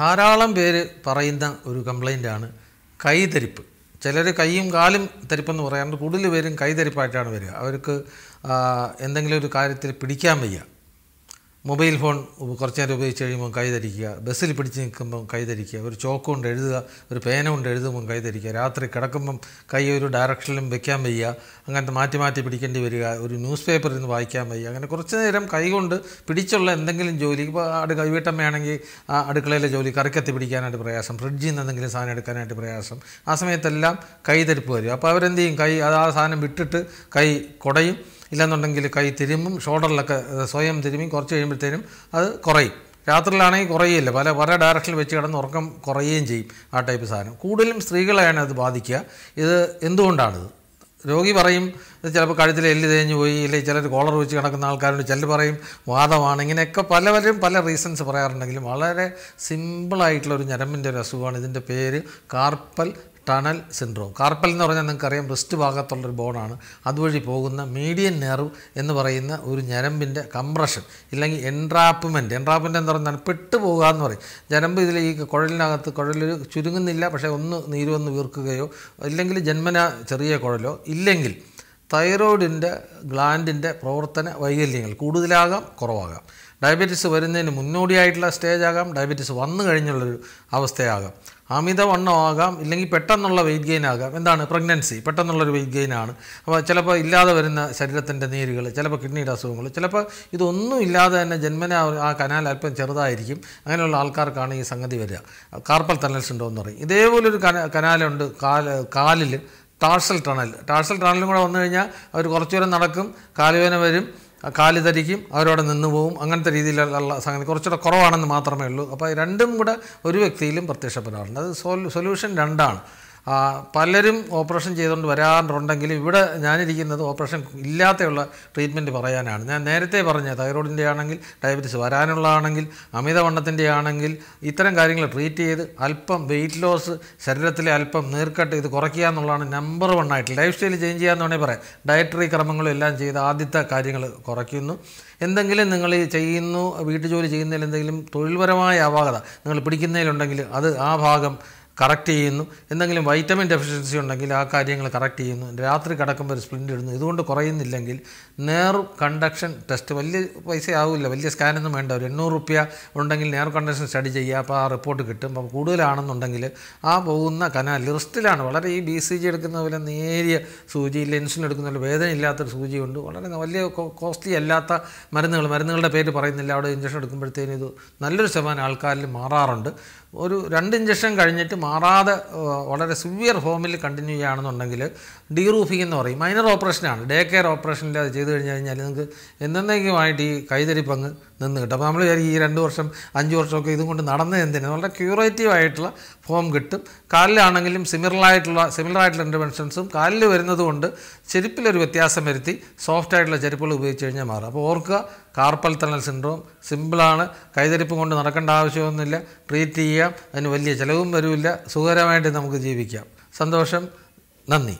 ധാരാളം പേര് പറയുന്ന ഒരു കംപ്ലൈൻ്റാണ് കൈതരിപ്പ് ചിലർ കൈയും കാലും തരിപ്പെന്ന് പറയാറുണ്ട് കൂടുതൽ പേരും കൈതരിപ്പായിട്ടാണ് വരിക അവർക്ക് എന്തെങ്കിലും ഒരു കാര്യത്തിൽ പിടിക്കാൻ വയ്യ മൊബൈൽ ഫോൺ കുറച്ച് നേരം ഉപയോഗിച്ച് കഴിയുമ്പോൾ കൈതരിക്കുക ബസ്സിൽ പിടിച്ച് നിൽക്കുമ്പം കൈതരിക്കുക ഒരു ചോക്ക് കൊണ്ട് എഴുതുക ഒരു പേന കൊണ്ട് എഴുതുമ്പം കൈതരിക്കുക രാത്രി കിടക്കുമ്പം കൈ ഒരു ഡയറക്ഷനിലും വെക്കാൻ വയ്യ അങ്ങനത്തെ മാറ്റി മാറ്റി പിടിക്കേണ്ടി വരിക ഒരു ന്യൂസ് പേപ്പറിൽ നിന്ന് വായിക്കാൻ വയ്യ അങ്ങനെ കുറച്ച് നേരം കൈകൊണ്ട് പിടിച്ചുള്ള എന്തെങ്കിലും ജോലി ഇപ്പോൾ അടുക്ക വീട്ടമ്മയാണെങ്കിൽ ആ അടുക്കളയിലെ ജോലി കറിക്കത്തി പിടിക്കാനായിട്ട് പ്രയാസം ഫ്രിഡ്ജിൽ നിന്ന് എന്തെങ്കിലും സാധനം എടുക്കാനായിട്ട് പ്രയാസം ആ സമയത്തെല്ലാം കൈതരിപ്പ് വരും അപ്പോൾ അവരെന്ത് ചെയ്യും കൈ അത് ആ സാധനം വിട്ടിട്ട് കൈ കുടയും ഇല്ലെന്നുണ്ടെങ്കിൽ കൈ തിരുമ്പും ഷോൾഡറിലൊക്കെ സ്വയം തിരുമ്പി കുറച്ച് കഴിയുമ്പോഴത്തേനും അത് കുറയും രാത്രിയിലാണെങ്കിൽ കുറയുകയില്ല പല പല ഡയറക്ഷനിൽ വെച്ച് കിടന്ന് ഉറക്കം കുറയുകയും ചെയ്യും ആ ടൈപ്പ് സാധനം കൂടുതലും സ്ത്രീകളെയാണ് അത് ബാധിക്കുക ഇത് എന്തുകൊണ്ടാണിത് രോഗി പറയും ചിലപ്പോൾ കഴുത്തിൽ എല്ല് തേഞ്ഞ് പോയി ഇല്ലെങ്കിൽ ചിലർ കോളർ വെച്ച് കിടക്കുന്ന ആൾക്കാരുണ്ട് ചിലർ പറയും വാദമാണ് ഇങ്ങനെയൊക്കെ പലവരും പല റീസൺസ് പറയാറുണ്ടെങ്കിലും വളരെ സിമ്പിളായിട്ടുള്ള ഒരു ഞരമ്പിൻ്റെ ഒരു അസുഖമാണ് ഇതിൻ്റെ പേര് കാർപ്പൽ ടണൽ സിൻഡ്രോം കാർപ്പൽ എന്ന് പറഞ്ഞാൽ നിങ്ങൾക്കറിയാം റിസ്റ്റ് ഭാഗത്തുള്ളൊരു ബോണാണ് അതുവഴി പോകുന്ന മീഡിയൻ നെർവ് എന്ന് പറയുന്ന ഒരു ഞരമ്പിൻ്റെ കംപ്രഷൻ ഇല്ലെങ്കിൽ എൻട്രാപ്പ്മെൻറ്റ് എൻട്രാപ്പ്മെൻ്റ് എന്ന് പറഞ്ഞാൽ പെട്ടുപോകുക എന്ന് പറയും ഞരമ്പ് ഇതിൽ ഈ കുഴലിനകത്ത് കുഴലിൽ ചുരുങ്ങുന്നില്ല പക്ഷേ ഒന്ന് നീരുവന്ന് വീർക്കുകയോ ഇല്ലെങ്കിൽ ജന്മന ചെറിയ കുഴലോ ഇല്ലെങ്കിൽ തൈറോയിഡിൻ്റെ ഗ്ലാൻഡിൻ്റെ പ്രവർത്തന വൈകല്യങ്ങൾ കൂടുതലാകാം കുറവാകാം ഡയബറ്റീസ് വരുന്നതിന് മുന്നോടിയായിട്ടുള്ള സ്റ്റേജ് ആകാം ഡയബറ്റീസ് വന്നു കഴിഞ്ഞുള്ളൊരു അവസ്ഥയാകാം അമിതവണ്ണമാകാം ഇല്ലെങ്കിൽ പെട്ടെന്നുള്ള വെയിറ്റ് ഗെയിൻ ആകാം എന്താണ് പ്രഗ്നൻസി പെട്ടെന്നുള്ളൊരു വെയിറ്റ് ഗെയിൻ ആണ് അപ്പോൾ ചിലപ്പോൾ ഇല്ലാതെ വരുന്ന ശരീരത്തിൻ്റെ നീരുകൾ ചിലപ്പോൾ കിഡ്നിയുടെ അസുഖങ്ങൾ ചിലപ്പോൾ ഇതൊന്നും ഇല്ലാതെ തന്നെ ജന്മന ആ കനാൽ അല്പം ചെറുതായിരിക്കും അങ്ങനെയുള്ള ആൾക്കാർക്കാണ് ഈ സംഗതി വരിക കാർപ്പൽ തന്നൽ ഉണ്ടോ എന്ന് പറയും ഇതേപോലൊരു കന കനാലുണ്ട് കാല് കാലിൽ ടാഴ്സൽ ടണൽ ടാഴ്സൽ ടണലും കൂടെ വന്നു കഴിഞ്ഞാൽ അവർ കുറച്ചു നേരം നടക്കും കാലുവേന വരും കാല് തരിക്കും അവരവിടെ നിന്ന് പോവും അങ്ങനത്തെ രീതിയിലുള്ള സംഗതി കുറച്ചുകൂടെ കുറവാണെന്ന് മാത്രമേ ഉള്ളൂ അപ്പോൾ രണ്ടും കൂടെ ഒരു വ്യക്തിയിലും പ്രത്യക്ഷപ്പെടാറുണ്ട് അത് സൊല്യൂഷൻ രണ്ടാണ് പലരും ഓപ്പറേഷൻ ചെയ്തുകൊണ്ട് വരാറുണ്ടെങ്കിലും ഇവിടെ ഞാനിരിക്കുന്നത് ഓപ്പറേഷൻ ഇല്ലാത്തെയുള്ള ട്രീറ്റ്മെൻറ്റ് പറയാനാണ് ഞാൻ നേരത്തെ പറഞ്ഞ തൈറോയിഡിൻ്റെ ആണെങ്കിൽ ഡയബറ്റീസ് വരാനുള്ളതാണെങ്കിൽ അമിതവണ്ണത്തിൻ്റെ ആണെങ്കിൽ ഇത്തരം കാര്യങ്ങൾ ട്രീറ്റ് ചെയ്ത് അല്പം വെയിറ്റ് ലോസ് ശരീരത്തിലെ അല്പം നീർക്കട്ട് ഇത് കുറയ്ക്കുക എന്നുള്ളതാണ് നമ്പർ വൺ ആയിട്ട് ലൈഫ് സ്റ്റൈൽ ചേഞ്ച് ചെയ്യുക എന്ന് വേണമെങ്കിൽ പറയാം ഡയറ്ററി ക്രമങ്ങളും എല്ലാം ചെയ്ത് ആദ്യത്തെ കാര്യങ്ങൾ കുറയ്ക്കുന്നു എന്തെങ്കിലും നിങ്ങൾ ചെയ്യുന്നു വീട്ടുജോലി ചെയ്യുന്നതിൽ എന്തെങ്കിലും തൊഴിൽപരമായ അപാകത നിങ്ങൾ പിടിക്കുന്നതിലുണ്ടെങ്കിൽ അത് ആ ഭാഗം കറക്റ്റ് ചെയ്യുന്നു എന്തെങ്കിലും വൈറ്റമിൻ ഡെഫിഷ്യൻസി ഉണ്ടെങ്കിൽ ആ കാര്യങ്ങൾ കറക്റ്റ് ചെയ്യുന്നു രാത്രി കിടക്കുമ്പോൾ ഒരു സ്പ്ലിൻ്റ് ഇടുന്നു ഇതുകൊണ്ട് കുറയുന്നില്ലെങ്കിൽ നേർ കണ്ടക്ഷൻ ടെസ്റ്റ് വലിയ പൈസ ആവില്ല വലിയ സ്കാനൊന്നും വേണ്ട ഒരു എണ്ണൂറ് റുപ്യ ഉണ്ടെങ്കിൽ നേർ കണ്ടക്ഷൻ സ്റ്റഡി ചെയ്യുക അപ്പോൾ ആ റിപ്പോർട്ട് കിട്ടും അപ്പം കൂടുതലാണെന്നുണ്ടെങ്കിൽ ആ പോകുന്ന കനാൽ റിസ്റ്റിലാണ് വളരെ ഈ ബി സി ജി എടുക്കുന്ന പോലെ നേരിയ സൂചി ലെൻസിൽ എടുക്കുന്ന പോലെ വേദനയില്ലാത്തൊരു ഉണ്ട് വളരെ വലിയ കോസ്റ്റ്ലി അല്ലാത്ത മരുന്നുകൾ മരുന്നുകളുടെ പേര് പറയുന്നില്ല അവിടെ ഇഞ്ചക്ഷൻ എടുക്കുമ്പോഴത്തേനും ഇത് നല്ലൊരു ശതമാനം ആൾക്കാരിൽ മാറാറുണ്ട് ഒരു രണ്ട് ഇഞ്ചക്ഷൻ കഴിഞ്ഞിട്ട് മാറാതെ വളരെ സിവിയർ ഫോമിൽ കണ്ടിന്യൂ ചെയ്യുകയാണെന്നുണ്ടെങ്കിൽ ഡീറൂഫിംഗ് എന്ന് പറയും മൈനർ ഓപ്പറേഷനാണ് ഡേ കെയർ ഓപ്പറേഷനിൽ അത് ചെയ്തു കഴിഞ്ഞ് കഴിഞ്ഞാൽ നിങ്ങൾക്ക് എന്നേക്കുമായിട്ട് ഈ കൈതരിപ്പങ്ങ് നിന്ന് കിട്ടും അപ്പോൾ നമ്മൾ വിചാരിക്കും ഈ രണ്ട് വർഷം അഞ്ച് വർഷമൊക്കെ ഇതും കൊണ്ട് നടന്ന എന്തിനാണ് വളരെ ക്യൂറേറ്റീവ് ആയിട്ടുള്ള ഫോം കിട്ടും കാലിലാണെങ്കിലും സിമിലറായിട്ടുള്ള സിമിലറായിട്ടുള്ള ഇൻ്റർവെൻഷൻസും കാലിൽ വരുന്നത് കൊണ്ട് ചെരുപ്പിലൊരു വ്യത്യാസം വരുത്തി സോഫ്റ്റ് ആയിട്ടുള്ള ചെരുപ്പുകൾ ഉപയോഗിച്ച് കഴിഞ്ഞാൽ മാറും അപ്പോൾ ഓർക്കുക കാർപ്പൽ തണൽ സിൻഡ്രോം സിമ്പിളാണ് കൈതരിപ്പ് കൊണ്ട് നടക്കേണ്ട ആവശ്യമൊന്നുമില്ല ട്രീറ്റ് ചെയ്യാം അതിന് വലിയ ചിലവും വരില്ല സുഖകരമായിട്ട് നമുക്ക് ജീവിക്കാം സന്തോഷം നന്ദി